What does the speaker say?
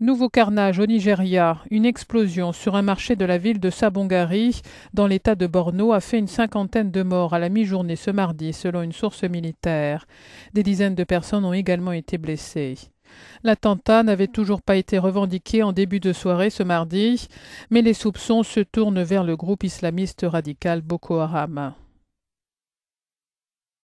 Nouveau carnage au Nigeria. Une explosion sur un marché de la ville de Sabongari, dans l'état de Borno, a fait une cinquantaine de morts à la mi-journée ce mardi, selon une source militaire. Des dizaines de personnes ont également été blessées. L'attentat n'avait toujours pas été revendiqué en début de soirée ce mardi, mais les soupçons se tournent vers le groupe islamiste radical Boko Haram.